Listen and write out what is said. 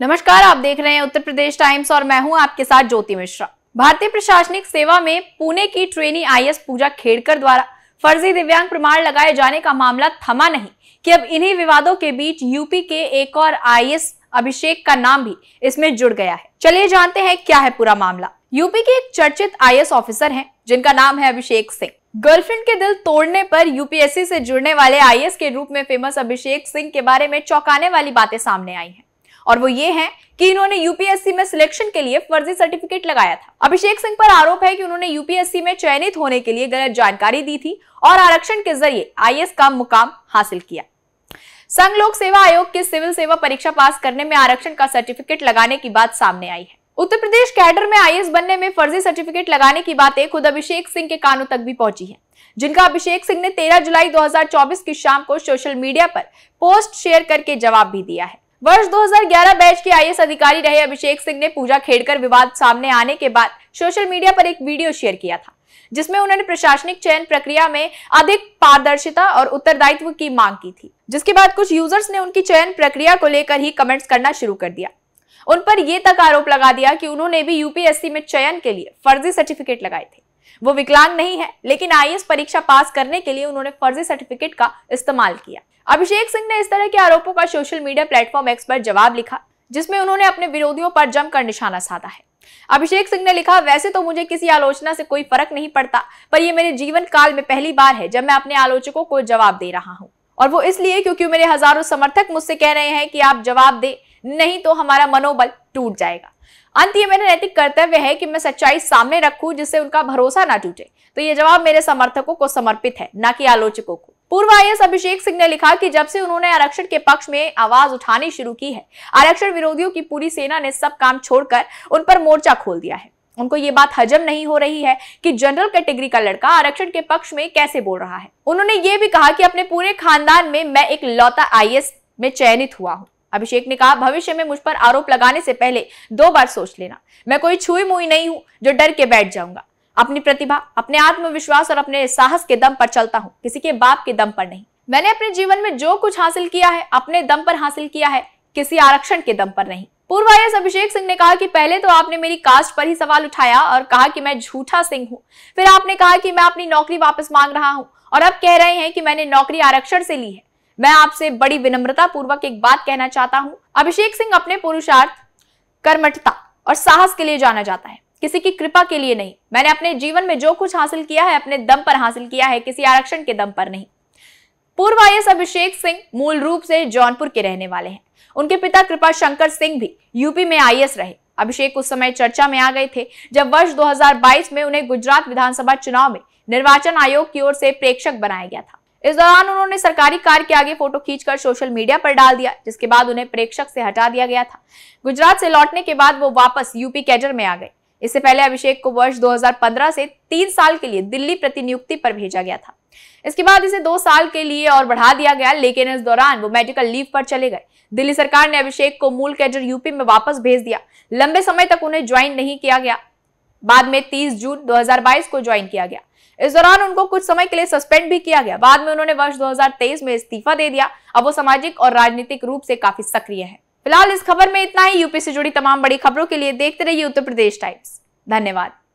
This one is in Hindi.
नमस्कार आप देख रहे हैं उत्तर प्रदेश टाइम्स और मैं हूं आपके साथ ज्योति मिश्रा भारतीय प्रशासनिक सेवा में पुणे की ट्रेनी आईएएस पूजा खेड़कर द्वारा फर्जी दिव्यांग प्रमाण लगाए जाने का मामला थमा नहीं कि अब इन्हीं विवादों के बीच यूपी के एक और आईएएस अभिषेक का नाम भी इसमें जुड़ गया है चलिए जानते हैं क्या है पूरा मामला यूपी के एक चर्चित आई ऑफिसर है जिनका नाम है अभिषेक सिंह गर्लफ्रेंड के दिल तोड़ने पर यूपीएससी से जुड़ने वाले आई के रूप में फेमस अभिषेक सिंह के बारे में चौंकाने वाली बातें सामने आई हैं और वो ये है कि इन्होंने यूपीएससी में सिलेक्शन के लिए फर्जी सर्टिफिकेट लगाया था अभिषेक सिंह पर आरोप है कि उन्होंने यूपीएससी में चयनित होने के लिए गलत जानकारी दी थी और आरक्षण के जरिए आई का मुकाम हासिल किया संघ लोक सेवा आयोग के सिविल सेवा परीक्षा पास करने में आरक्षण का सर्टिफिकेट लगाने की बात सामने आई है उत्तर प्रदेश कैडर में आई बनने में फर्जी सर्टिफिकेट लगाने की बातें खुद अभिषेक सिंह के कानों तक भी पहुंची है जिनका अभिषेक सिंह ने 13 जुलाई 2024 की शाम को सोशल मीडिया पर पोस्ट शेयर करके जवाब भी दिया है वर्ष 2011 बैच के आईएएस अधिकारी रहे अभिषेक सिंह ने पूजा खेड़कर विवाद सामने आने के बाद सोशल मीडिया पर एक वीडियो शेयर किया था जिसमें उन्होंने प्रशासनिक चयन प्रक्रिया में अधिक पारदर्शिता और उत्तरदायित्व की मांग की थी जिसके बाद कुछ यूजर्स ने उनकी चयन प्रक्रिया को लेकर ही कमेंट्स करना शुरू कर दिया उन पर यह तक आरोप लगा दिया कि उन्होंने भी यूपीएससी में चयन के लिए फर्जी सर्टिफिकेट लगाए थे वो विकलांग नहीं है लेकिन आई परीक्षा पास करने के लिए उन्होंने फर्जी सर्टिफिकेट का इस्तेमाल किया अभिषेक सिंह ने इस तरह के आरोपों का सोशल मीडिया प्लेटफॉर्म एक्स पर जवाब लिखा जिसमें उन्होंने अपने विरोधियों पर जमकर निशाना साधा है अभिषेक सिंह ने लिखा वैसे तो मुझे किसी आलोचना से कोई फर्क नहीं पड़ता पर यह मेरे जीवन काल में पहली बार है जब मैं अपने आलोचकों को जवाब दे रहा हूं और वो इसलिए क्योंकि मेरे हजारों समर्थक मुझसे कह रहे हैं कि आप जवाब दे नहीं तो हमारा मनोबल टूट जाएगा अंत ये मेरा नैतिक कर्तव्य है कि मैं सच्चाई सामने रखूं जिससे उनका भरोसा ना टूटे तो ये जवाब मेरे समर्थकों को समर्पित है न कि आलोचकों को पूर्व आई अभिषेक सिंह ने लिखा कि जब से उन्होंने आरक्षण के पक्ष में आवाज उठानी शुरू की है आरक्षण विरोधियों की पूरी सेना ने सब काम छोड़कर उन पर मोर्चा खोल दिया है उनको ये बात हजम नहीं हो रही है कि जनरल कैटेगरी का लड़का आरक्षण के पक्ष में कैसे बोल रहा है उन्होंने ये भी कहा कि अपने पूरे खानदान में मैं एक लौता आई में चयनित हुआ हूँ अभिषेक ने कहा भविष्य में मुझ पर आरोप लगाने से पहले दो बार सोच लेना मैं कोई छुई मुई नहीं हूं जो डर के बैठ जाऊंगा अपनी प्रतिभा अपने आत्मविश्वास और अपने साहस के दम पर चलता हूँ किसी के बाप के दम पर नहीं मैंने अपने जीवन में जो कुछ हासिल किया है अपने दम पर हासिल किया है किसी आरक्षण के दम पर नहीं पूर्व आई अभिषेक सिंह ने कहा कि पहले तो आपने मेरी कास्ट पर ही सवाल उठाया और कहा कि मैं झूठा सिंह हूँ फिर आपने कहा कि मैं अपनी नौकरी वापस मांग रहा हूँ और अब कह रहे हैं कि मैंने नौकरी आरक्षण से ली है मैं आपसे बड़ी विनम्रता पूर्वक एक बात कहना चाहता हूं अभिषेक सिंह अपने पुरुषार्थ कर्मठता और साहस के लिए जाना जाता है किसी की कृपा के लिए नहीं मैंने अपने जीवन में जो कुछ हासिल किया है अपने दम पर हासिल किया है किसी आरक्षण के दम पर नहीं पूर्व आई अभिषेक सिंह मूल रूप से जौनपुर के रहने वाले हैं उनके पिता कृपा शंकर सिंह भी यूपी में आई रहे अभिषेक उस समय चर्चा में आ गए थे जब वर्ष 2022 में उन्हें गुजरात विधानसभा चुनाव में निर्वाचन आयोग की ओर से प्रेक्षक बनाया गया था इस दौरान उन्होंने सरकारी कार के आगे फोटो खींचकर सोशल मीडिया पर डाल दिया जिसके बाद उन्हें प्रेक्षक से हटा दिया गया था गुजरात से लौटने के बाद वो वापस यूपी कैडर में आ गए इससे पहले अभिषेक को वर्ष 2015 से तीन साल के लिए दिल्ली प्रतिनियुक्ति पर भेजा गया था इसके बाद इसे दो साल के लिए और बढ़ा दिया गया लेकिन इस दौरान वो मेडिकल लीव पर चले गए दिल्ली सरकार ने अभिषेक को मूल कैडर यूपी में वापस भेज दिया लंबे समय तक उन्हें ज्वाइन नहीं किया गया बाद में 30 जून 2022 को ज्वाइन किया गया इस दौरान उनको कुछ समय के लिए सस्पेंड भी किया गया बाद में उन्होंने वर्ष 2023 में इस्तीफा दे दिया अब वो सामाजिक और राजनीतिक रूप से काफी सक्रिय है फिलहाल इस खबर में इतना ही यूपी से जुड़ी तमाम बड़ी खबरों के लिए देखते रहिए उत्तर प्रदेश टाइम्स धन्यवाद